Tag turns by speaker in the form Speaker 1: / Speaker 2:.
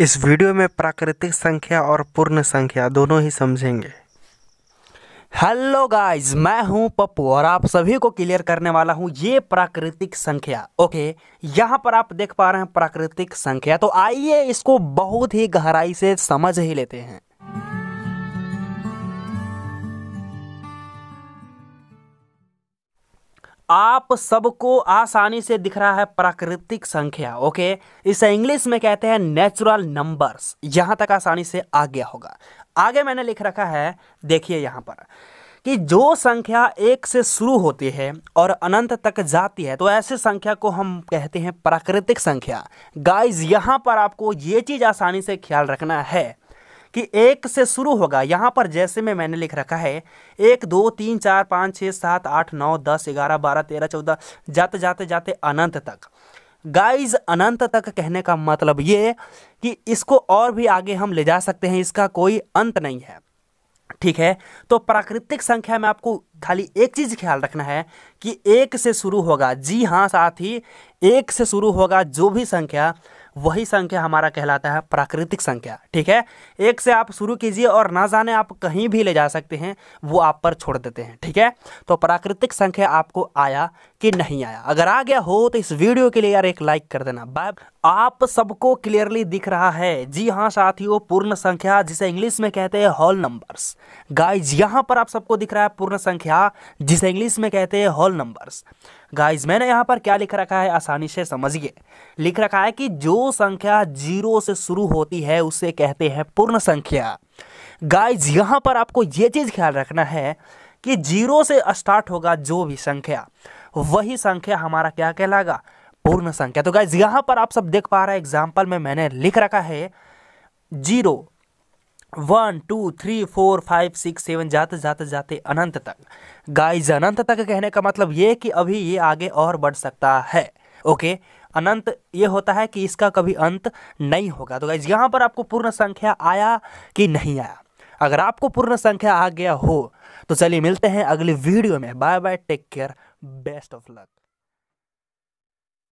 Speaker 1: इस वीडियो में प्राकृतिक संख्या और पूर्ण संख्या दोनों ही समझेंगे हेलो गाइस मैं हूं पप्पू और आप सभी को क्लियर करने वाला हूं ये प्राकृतिक संख्या ओके यहां पर आप देख पा रहे हैं प्राकृतिक संख्या तो आइए इसको बहुत ही गहराई से समझ ही लेते हैं आप सबको आसानी से दिख रहा है प्राकृतिक संख्या ओके इसे इंग्लिश में कहते हैं नेचुरल नंबर्स यहां तक आसानी से आ गया होगा आगे मैंने लिख रखा है देखिए यहां पर कि जो संख्या एक से शुरू होती है और अनंत तक जाती है तो ऐसे संख्या को हम कहते हैं प्राकृतिक संख्या गाइज यहां पर आपको ये चीज़ आसानी से ख्याल रखना है कि एक से शुरू होगा यहाँ पर जैसे में मैंने लिख रखा है एक दो तीन चार पाँच छः सात आठ नौ दस ग्यारह बारह तेरह चौदह जाते जाते जाते अनंत तक गाइज अनंत तक कहने का मतलब ये कि इसको और भी आगे हम ले जा सकते हैं इसका कोई अंत नहीं है ठीक है तो प्राकृतिक संख्या में आपको खाली एक चीज़ ख्याल रखना है कि एक से शुरू होगा जी हाँ साथ ही एक से शुरू होगा जो भी संख्या वही संख्या हमारा कहलाता है प्राकृतिक संख्या ठीक है एक से आप शुरू कीजिए और ना जाने आप कहीं भी ले जा सकते हैं वो आप पर छोड़ देते हैं ठीक है तो प्राकृतिक संख्या आपको आया कि नहीं आया अगर आ गया हो तो इस वीडियो के लिए यार एक लाइक कर देना बाय आप सबको क्लियरली दिख रहा है जी हाँ साथियों पूर्ण संख्या जिसे इंग्लिश में कहते हैं हॉल नंबर्स गाइज यहाँ पर आप सबको दिख रहा है पूर्ण संख्या जिसे इंग्लिश में कहते हैं हॉल नंबर्स गाइज मैंने यहाँ पर क्या लिख रखा है आसानी से समझिए लिख रखा है कि जो संख्या जीरो से शुरू होती है उसे कहते हैं पूर्ण संख्या गाइज यहाँ पर आपको ये चीज़ ख्याल रखना है कि जीरो से स्टार्ट होगा जो भी संख्या वही संख्या हमारा क्या कहलाएगा पूर्ण संख्या तो गाइज यहां पर आप सब देख पा रहे हैं एग्जाम्पल में मैंने लिख रखा है zero one two three four five six seven जाते जाते जाते अनंत तक गाइज अनंत तक कहने का मतलब ये कि अभी ये आगे और बढ़ सकता है ओके अनंत ये होता है कि इसका कभी अंत नहीं होगा तो गाइज यहाँ पर आपको पूर्ण संख्या आया कि नहीं आया अगर आपको पूर्ण संख्या आ गया हो तो चलिए मिलते हैं अगले वीडियो में bye bye take care best of luck